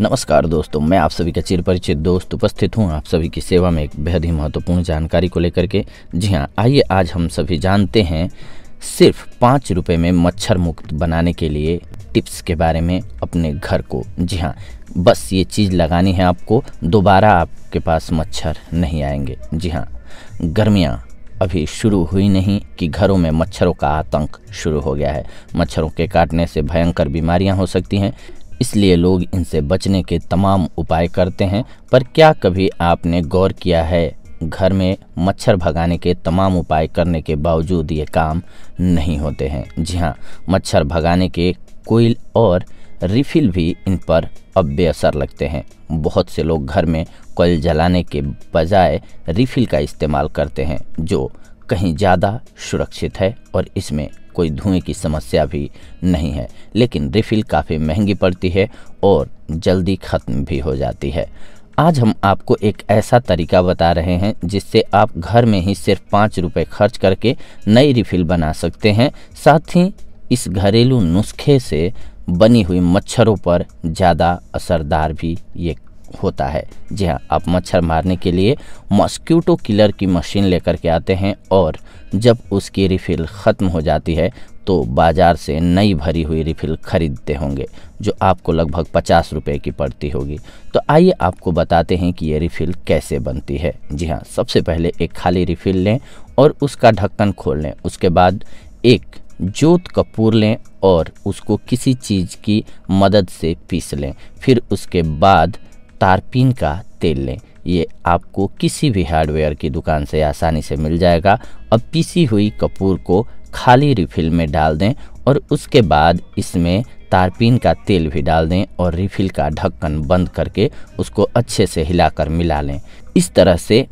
नमस्कार दोस्तों मैं आप सभी का चिर परिचित दोस्त उपस्थित हूँ आप सभी की सेवा में एक बेहद ही महत्वपूर्ण जानकारी को लेकर के जी हाँ आइए आज हम सभी जानते हैं सिर्फ पाँच रुपये में मच्छर मुक्त बनाने के लिए टिप्स के बारे में अपने घर को जी हाँ बस ये चीज़ लगानी है आपको दोबारा आपके पास मच्छर नहीं आएंगे जी हाँ गर्मियाँ अभी शुरू हुई नहीं कि घरों में मच्छरों का आतंक शुरू हो गया है मच्छरों के काटने से भयंकर बीमारियां हो सकती हैं इसलिए लोग इनसे बचने के तमाम उपाय करते हैं पर क्या कभी आपने गौर किया है घर में मच्छर भगाने के तमाम उपाय करने के बावजूद ये काम नहीं होते हैं जी हाँ मच्छर भगाने के कोयल और रिफिल भी इन पर अब बेअसर लगते हैं बहुत से लोग घर में कोयल जलाने के बजाय रिफिल का इस्तेमाल करते हैं जो कहीं ज़्यादा सुरक्षित है और इसमें कोई धुएं की समस्या भी नहीं है लेकिन रिफ़िल काफ़ी महंगी पड़ती है और जल्दी ख़त्म भी हो जाती है आज हम आपको एक ऐसा तरीका बता रहे हैं जिससे आप घर में ही सिर्फ पाँच रुपये खर्च करके नई रिफ़िल बना सकते हैं साथ ही इस घरेलू नुस्खे से बनी हुई मच्छरों पर ज़्यादा असरदार भी ये होता है जी हाँ आप मच्छर मारने के लिए मॉस्क्यूटो किलर की मशीन लेकर के आते हैं और जब उसकी रिफ़िल ख़त्म हो जाती है तो बाज़ार से नई भरी हुई रिफ़िल ख़रीदते होंगे जो आपको लगभग पचास रुपये की पड़ती होगी तो आइए आपको बताते हैं कि ये रिफ़िल कैसे बनती है जी हाँ सबसे पहले एक खाली रिफ़िल लें और उसका ढक्कन खोल लें उसके बाद एक जोत कपूर लें और उसको किसी चीज़ की मदद से पीस लें फिर उसके बाद तारपीन का तेल लें ये आपको किसी भी हार्डवेयर की दुकान से आसानी से मिल जाएगा अब पीसी हुई कपूर को खाली रिफिल में डाल दें और उसके बाद इसमें तारपीन का तेल भी डाल दें और रिफिल का ढक्कन बंद करके उसको अच्छे से हिलाकर मिला लें इस तरह से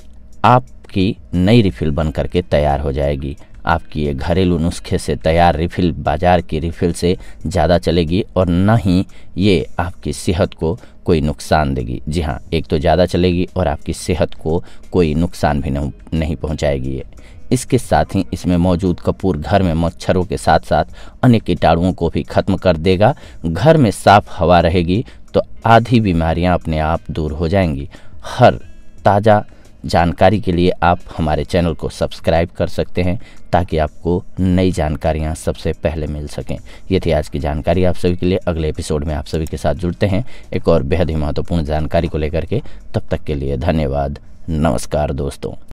आपकी नई रिफिल बन करके तैयार हो जाएगी आपकी ये घरेलू नुस्खे से तैयार रिफिल बाज़ार की रिफिल से ज़्यादा चलेगी और न ही ये आपकी सेहत को कोई नुकसान देगी जी हाँ एक तो ज़्यादा चलेगी और आपकी सेहत को कोई नुकसान भी नहीं पहुँचाएगी ये इसके साथ ही इसमें मौजूद कपूर घर में मच्छरों के साथ साथ अन्य कीटाणुओं को भी खत्म कर देगा घर में साफ हवा रहेगी तो आधी बीमारियां अपने आप दूर हो जाएंगी हर ताज़ा जानकारी के लिए आप हमारे चैनल को सब्सक्राइब कर सकते हैं ताकि आपको नई जानकारियाँ सबसे पहले मिल सकें ये थी आज की जानकारी आप सभी के लिए अगले एपिसोड में आप सभी के साथ जुड़ते हैं एक और बेहद ही महत्वपूर्ण जानकारी को लेकर के तब तक के लिए धन्यवाद नमस्कार दोस्तों